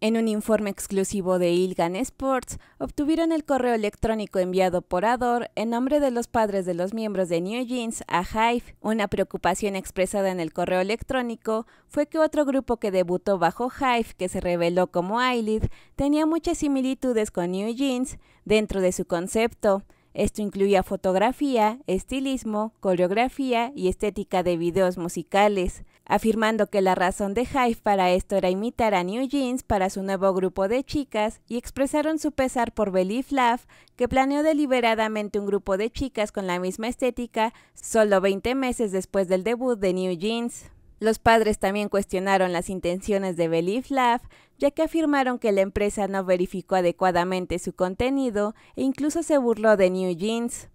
En un informe exclusivo de Ilgan Sports, obtuvieron el correo electrónico enviado por Ador en nombre de los padres de los miembros de New Jeans a Hive. Una preocupación expresada en el correo electrónico fue que otro grupo que debutó bajo Hive, que se reveló como ilid tenía muchas similitudes con New Jeans dentro de su concepto. Esto incluía fotografía, estilismo, coreografía y estética de videos musicales, afirmando que la razón de Hive para esto era imitar a New Jeans para su nuevo grupo de chicas y expresaron su pesar por Believe Love, que planeó deliberadamente un grupo de chicas con la misma estética solo 20 meses después del debut de New Jeans. Los padres también cuestionaron las intenciones de Belief Love, ya que afirmaron que la empresa no verificó adecuadamente su contenido e incluso se burló de New Jeans.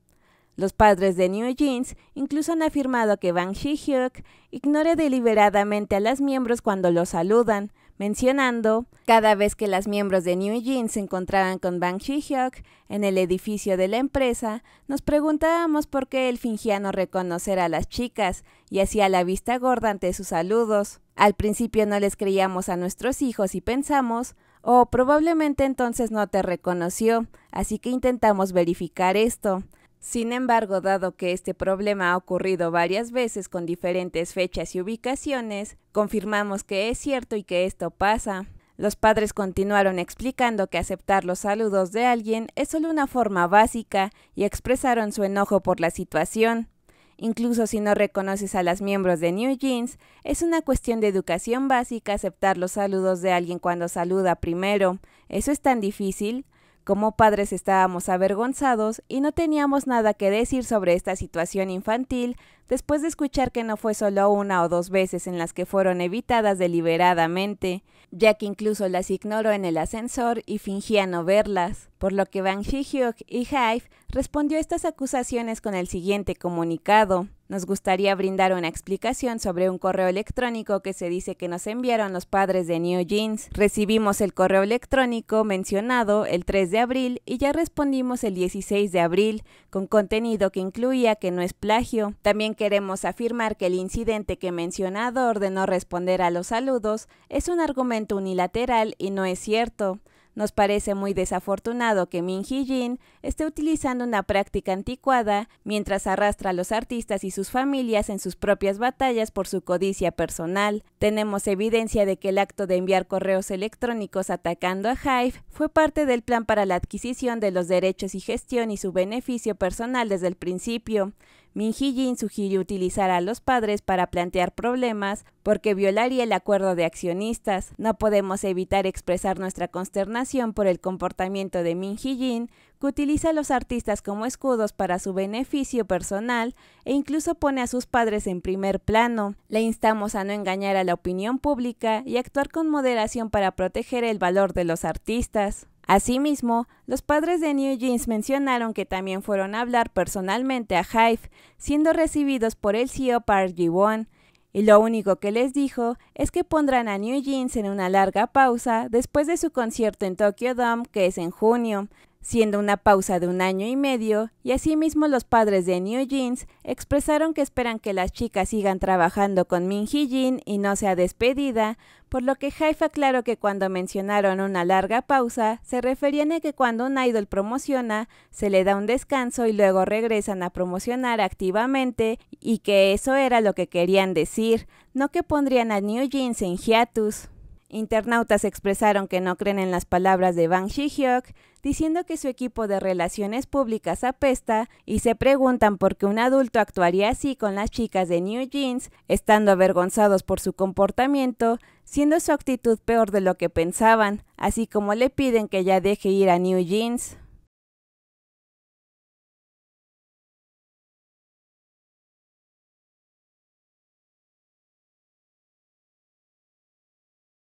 Los padres de New Jeans incluso han afirmado que Bang Shi-hyuk ignore deliberadamente a las miembros cuando los saludan, mencionando cada vez que las miembros de New Jeans se encontraban con Bang Si hyuk en el edificio de la empresa, nos preguntábamos por qué él fingía no reconocer a las chicas y hacía la vista gorda ante sus saludos. Al principio no les creíamos a nuestros hijos y pensamos, oh, probablemente entonces no te reconoció, así que intentamos verificar esto. Sin embargo, dado que este problema ha ocurrido varias veces con diferentes fechas y ubicaciones, confirmamos que es cierto y que esto pasa. Los padres continuaron explicando que aceptar los saludos de alguien es solo una forma básica y expresaron su enojo por la situación. Incluso si no reconoces a las miembros de New Jeans, es una cuestión de educación básica aceptar los saludos de alguien cuando saluda primero. ¿Eso es tan difícil? Como padres estábamos avergonzados y no teníamos nada que decir sobre esta situación infantil después de escuchar que no fue solo una o dos veces en las que fueron evitadas deliberadamente, ya que incluso las ignoró en el ascensor y fingía no verlas, por lo que Van Hee-hyuk y Hive respondió a estas acusaciones con el siguiente comunicado. Nos gustaría brindar una explicación sobre un correo electrónico que se dice que nos enviaron los padres de New Jeans. Recibimos el correo electrónico mencionado el 3 de abril y ya respondimos el 16 de abril, con contenido que incluía que no es plagio. También queremos afirmar que el incidente que mencionado ordenó responder a los saludos es un argumento unilateral y no es cierto. Nos parece muy desafortunado que Min Hee-jin esté utilizando una práctica anticuada mientras arrastra a los artistas y sus familias en sus propias batallas por su codicia personal. Tenemos evidencia de que el acto de enviar correos electrónicos atacando a Hive fue parte del plan para la adquisición de los derechos y gestión y su beneficio personal desde el principio. Min Hee-jin sugirió utilizar a los padres para plantear problemas porque violaría el acuerdo de accionistas. No podemos evitar expresar nuestra consternación por el comportamiento de Min que utiliza a los artistas como escudos para su beneficio personal e incluso pone a sus padres en primer plano. Le instamos a no engañar a la opinión pública y actuar con moderación para proteger el valor de los artistas. Asimismo, los padres de New Jeans mencionaron que también fueron a hablar personalmente a Hive, siendo recibidos por el CEO Park Ji-won, y lo único que les dijo es que pondrán a New Jeans en una larga pausa después de su concierto en Tokyo Dome, que es en junio, siendo una pausa de un año y medio, y asimismo los padres de New Jeans expresaron que esperan que las chicas sigan trabajando con Min Hee Jin y no sea despedida, por lo que Haifa aclaró que cuando mencionaron una larga pausa, se referían a que cuando un idol promociona, se le da un descanso y luego regresan a promocionar activamente, y que eso era lo que querían decir, no que pondrían a New Jeans en hiatus. Internautas expresaron que no creen en las palabras de Bang Ji-hyuk, diciendo que su equipo de relaciones públicas apesta y se preguntan por qué un adulto actuaría así con las chicas de New Jeans, estando avergonzados por su comportamiento, siendo su actitud peor de lo que pensaban, así como le piden que ya deje ir a New Jeans.